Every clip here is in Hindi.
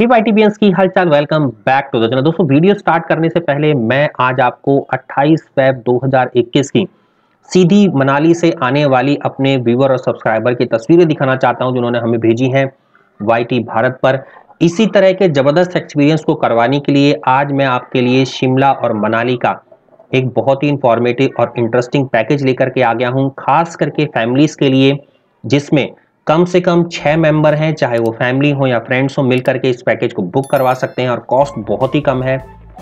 की हलचल वेलकम बैक टू दोस्तों वीडियो स्टार्ट करने से पहले मैं आज आपको 28 फेब 2021 की सीधी मनाली से आने वाली अपने व्यूवर और सब्सक्राइबर की तस्वीरें दिखाना चाहता हूं जिन्होंने हमें भेजी हैं वाई भारत पर इसी तरह के ज़बरदस्त एक्सपीरियंस को करवाने के लिए आज मैं आपके लिए शिमला और मनाली का एक बहुत ही इंफॉर्मेटिव और इंटरेस्टिंग पैकेज लेकर के आ गया हूँ खास करके फैमिलीज़ के लिए जिसमें कम से कम छः मेंबर हैं चाहे वो फैमिली हो या फ्रेंड्स हो मिल करके इस पैकेज को बुक करवा सकते हैं और कॉस्ट बहुत ही कम है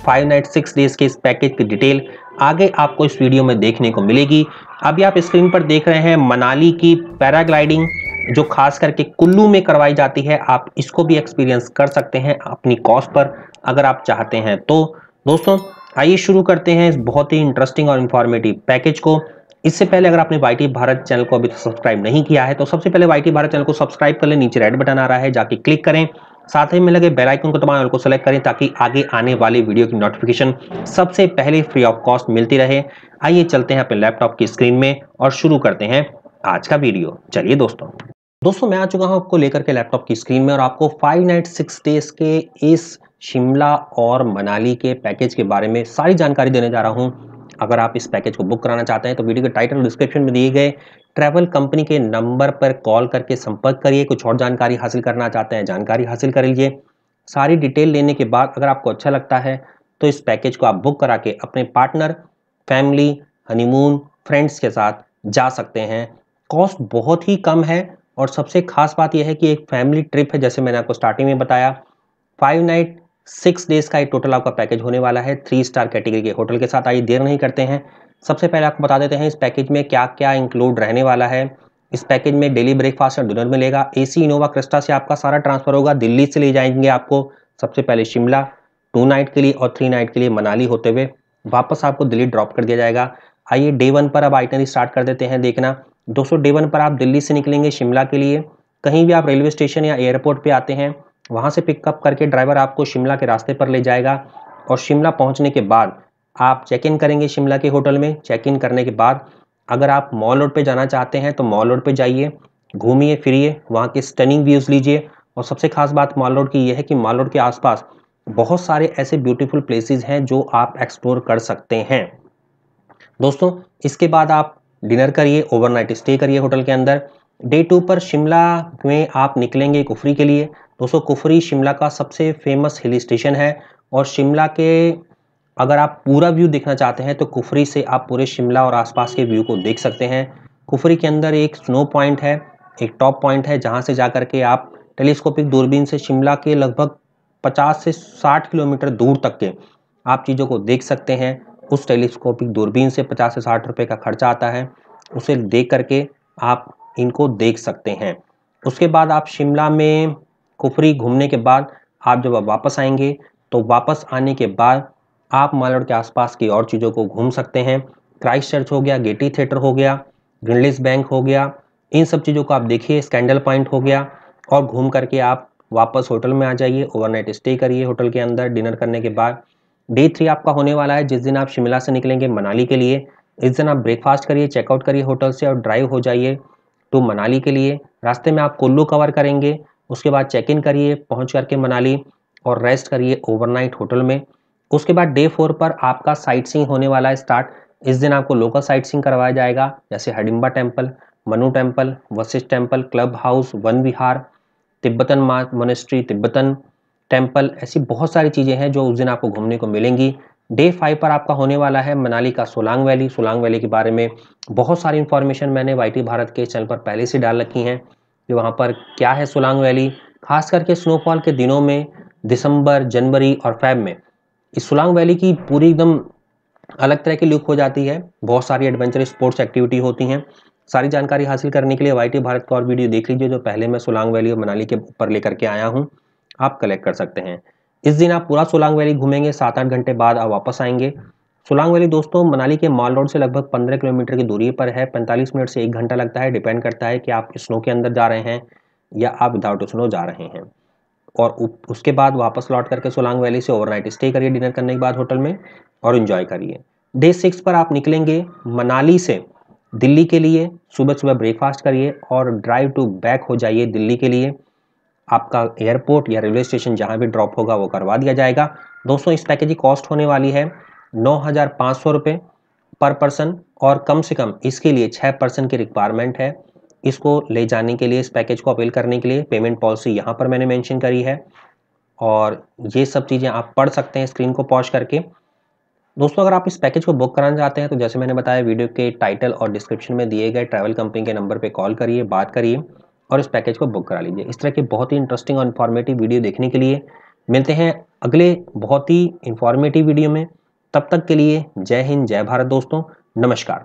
फाइव नाइट सिक्स डेज़ के इस पैकेज की डिटेल आगे आपको इस वीडियो में देखने को मिलेगी अभी आप स्क्रीन पर देख रहे हैं मनाली की पैराग्लाइडिंग जो खास करके कुल्लू में करवाई जाती है आप इसको भी एक्सपीरियंस कर सकते हैं अपनी कॉस्ट पर अगर आप चाहते हैं तो दोस्तों आइए शुरू करते हैं इस बहुत ही इंटरेस्टिंग और इन्फॉर्मेटिव पैकेज को इससे पहले अगर आपने वाई भारत चैनल को अभी तक तो सब्सक्राइब नहीं किया है तो सबसे पहले वाई भारत चैनल को सब्सक्राइब कर लें नीचे रेड बटन आ रहा है जाके क्लिक करें साथ ही में लगे बेल आइकन को दबाएं को सेलेक्ट करें ताकि आगे आने वाली वीडियो की नोटिफिकेशन सबसे पहले फ्री ऑफ कॉस्ट मिलती रहे आइए चलते हैं अपने लैपटॉप की स्क्रीन में और शुरू करते हैं आज का वीडियो चलिए दोस्तों दोस्तों मैं आ चुका हूं आपको लेकर के लैपटॉप की स्क्रीन में और आपको फाइव नाइट सिक्स डेज के इस शिमला और मनाली के पैकेज के बारे में सारी जानकारी देने जा रहा हूं अगर आप इस पैकेज को बुक कराना चाहते हैं तो वीडियो के टाइटल डिस्क्रिप्शन में दिए गए ट्रैवल कंपनी के नंबर पर कॉल करके संपर्क करिए कुछ और जानकारी हासिल करना चाहते हैं जानकारी हासिल कर लीजिए सारी डिटेल लेने के बाद अगर आपको अच्छा लगता है तो इस पैकेज को आप बुक करा के अपने पार्टनर फैमिली हनीमून फ्रेंड्स के साथ जा सकते हैं कॉस्ट बहुत ही कम है और सबसे खास बात यह है कि एक फैमिली ट्रिप है जैसे मैंने आपको स्टार्टिंग में बताया फाइव नाइट सिक्स डेज का एक टोटल आपका पैकेज होने वाला है थ्री स्टार कैटेगरी के होटल के साथ आइए देर नहीं करते हैं सबसे पहले आपको बता देते हैं इस पैकेज में क्या क्या इंक्लूड रहने वाला है इस पैकेज में डेली ब्रेकफास्ट और डिनर मिलेगा एसी इनोवा क्रिस्टा से आपका सारा ट्रांसफर होगा दिल्ली से ले जाएंगे आपको सबसे पहले शिमला टू नाइट के लिए और थ्री नाइट के लिए मनाली होते हुए वापस आपको दिल्ली ड्रॉप कर दिया जाएगा आइए डे वन पर अब आइटनरी स्टार्ट कर देते हैं देखना दोस्तों डे वन पर आप दिल्ली से निकलेंगे शिमला के लिए कहीं भी आप रेलवे स्टेशन या एयरपोर्ट पर आते हैं वहाँ से पिकअप करके ड्राइवर आपको शिमला के रास्ते पर ले जाएगा और शिमला पहुँचने के बाद आप चेक इन करेंगे शिमला के होटल में चेक इन करने के बाद अगर आप मॉल रोड पर जाना चाहते हैं तो मॉल रोड पर जाइए घूमिए फिरिए वहाँ के स्टनिंग व्यूज़ लीजिए और सबसे खास बात मॉल रोड की यह है कि मॉल रोड के आसपास बहुत सारे ऐसे ब्यूटीफुल प्लेसेस हैं जो आप एक्सप्लोर कर सकते हैं दोस्तों इसके बाद आप डिनर करिए ओवरनाइट स्टे करिए होटल के अंदर डे टू पर शिमला में आप निकलेंगे कुफरी के लिए दोस्तों कुफरी शिमला का सबसे फेमस हिल स्टेशन है और शिमला के अगर आप पूरा व्यू देखना चाहते हैं तो कुफरी से आप पूरे शिमला और आसपास के व्यू को देख सकते हैं कुफरी के अंदर एक स्नो पॉइंट है एक टॉप पॉइंट है जहाँ से जा के आप टेलीस्कोपिक दूरबीन से शिमला के लगभग 50 से 60 किलोमीटर दूर तक के आप चीज़ों को देख सकते हैं उस टेलीस्कोपिक दूरबीन से 50 से 60 रुपए का खर्चा आता है उसे देख करके आप इनको देख सकते हैं उसके बाद आप शिमला में कुफरी घूमने के बाद आप जब आप वापस आएंगे तो वापस आने के बाद आप मालवड़ के आसपास की और चीज़ों को घूम सकते हैं क्राइस्ट चर्च हो गया गेटी थिएटर हो गया ग्रिनलिस बैंक हो गया इन सब चीज़ों को आप देखिए स्कैंडल पॉइंट हो गया और घूम करके आप वापस होटल में आ जाइए ओवरनाइट स्टे करिए होटल के अंदर डिनर करने के बाद डे थ्री आपका होने वाला है जिस दिन आप शिमला से निकलेंगे मनाली के लिए इस दिन आप ब्रेकफास्ट करिए चेकआउट करिए होटल से और ड्राइव हो जाइए टू तो मनाली के लिए रास्ते में आप कुल्लू कवर करेंगे उसके बाद चेक इन करिए पहुँच करके मनाली और रेस्ट करिए ओवरनाइट होटल में उसके बाद डे फोर पर आपका साइट सीइंग होने वाला है स्टार्ट इस दिन आपको लोकल साइट सीइंग करवाया जाएगा जैसे Hadimba temple Manu temple Vashisht temple club house Van Vihar Tibetan मा मोनेस्ट्री तिब्बतन टेम्पल ऐसी बहुत सारी चीज़ें हैं जो उस दिन आपको घूमने को मिलेंगी डे फाइव पर आपका होने वाला है मनाली का सोलांग वैली सोलांग वैली के बारे में बहुत सारी इन्फॉर्मेशन मैंने वाई भारत के चैनल पर पहले से डाल रखी हैं कि वहाँ पर क्या है सोलांग वैली खास करके स्नोफॉल के दिनों में दिसंबर जनवरी और फैब में इस सोलांग वैली की पूरी एकदम अलग तरह की लुक हो जाती है बहुत सारी एडवेंचर स्पोर्ट्स एक्टिविटी होती हैं सारी जानकारी हासिल करने के लिए वाई भारत का और वीडियो देख लीजिए जो पहले मैं सोलांग वैली और मनाली के ऊपर लेकर के आया हूँ आप कलेक्ट कर सकते हैं इस दिन आप पूरा सोलांग वैली घूमेंगे सात आठ घंटे बाद आप वापस आएंगे सोलांग वैली दोस्तों मनाली के माल रोड से लगभग पंद्रह किलोमीटर की दूरी पर है पैंतालीस मिनट से एक घंटा लगता है डिपेंड करता है कि आप स्नो के अंदर जा रहे हैं या आप विदाउट स्नो जा रहे हैं और उसके बाद वापस लौट करके सोलांग वैली से ओवरनाइट स्टे करिए डिनर करने के बाद होटल में और इन्जॉय करिए डे सिक्स पर आप निकलेंगे मनाली से दिल्ली के लिए सुबह सुबह ब्रेकफास्ट करिए और ड्राइव टू बैक हो जाइए दिल्ली के लिए आपका एयरपोर्ट या रेलवे स्टेशन जहाँ भी ड्रॉप होगा वो करवा दिया जाएगा दोस्तों इस पैकेज की कॉस्ट होने वाली है नौ हज़ार पाँच सौ रुपये पर पर्सन और कम से कम इसके लिए छः पर्सन की रिक्वायरमेंट है इसको ले जाने के लिए इस पैकेज को अपील करने के लिए पेमेंट पॉलिसी यहाँ पर मैंने मेंशन करी है और ये सब चीज़ें आप पढ़ सकते हैं स्क्रीन को पॉज करके दोस्तों अगर आप इस पैकेज को बुक कराना चाहते हैं तो जैसे मैंने बताया वीडियो के टाइटल और डिस्क्रिप्शन में दिए गए ट्रैवल कंपनी के नंबर पर कॉल करिए बात करिए और इस पैकेज को बुक करा लीजिए इस तरह के बहुत ही इंटरेस्टिंग और इन्फॉर्मेटिव वीडियो देखने के लिए मिलते हैं अगले बहुत ही इन्फॉर्मेटिव वीडियो में तब तक के लिए जय हिंद जय भारत दोस्तों नमस्कार